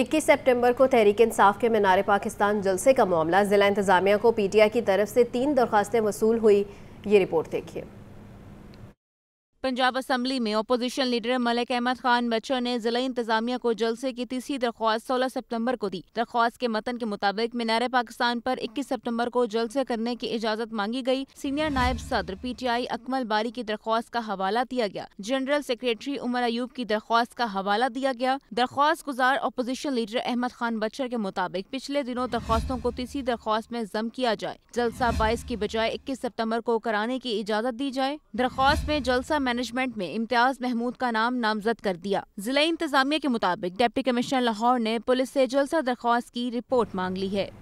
इक्कीस सितंबर को तहरीक इंसाफ के मीनारे पाकिस्तान जलसे का मामला ज़िला इंतजामिया को पीटीआई की तरफ से तीन दरखास्तें वसूल हुई ये रिपोर्ट देखिए पंजाब असम्बली में अपोजिशन लीडर मलिक अहमद खान बच्चों ने जिला इंतजामिया को जलसे की तीसरी दरख्वास्त सोलह सितम्बर को दी दरख्वास्त के मतन के मुताबिक मीनार पाकिस्तान पर इक्कीस सितम्बर को जलसे करने की इजाजत मांगी गयी सीनियर नायब सदर पी टी आई अकमल बारी की दरख्वास्त का हवाला दिया गया जनरल सेक्रेटरी उमर अयूब की दरख्वास्त का हवाला दिया गया दरख्वास्त गुजार अपोजिशन लीडर अहमद खान बच्चर के मुताबिक पिछले दिनों दरख्वास्तों को तीसरी दरख्वास्त में जम किया जाए जलसा बाईस की बजाय इक्कीस सितम्बर को कराने की इजाजत दी जाए दरख्वास्त में जलसा मैनेजमेंट में इम्तियाज महमूद का नाम नामजद कर दिया जिला इंतजामिया के मुताबिक डिप्टी कमिश्नर लाहौर ने पुलिस ऐसी जलसा दरख्वास्त की रिपोर्ट मांग ली है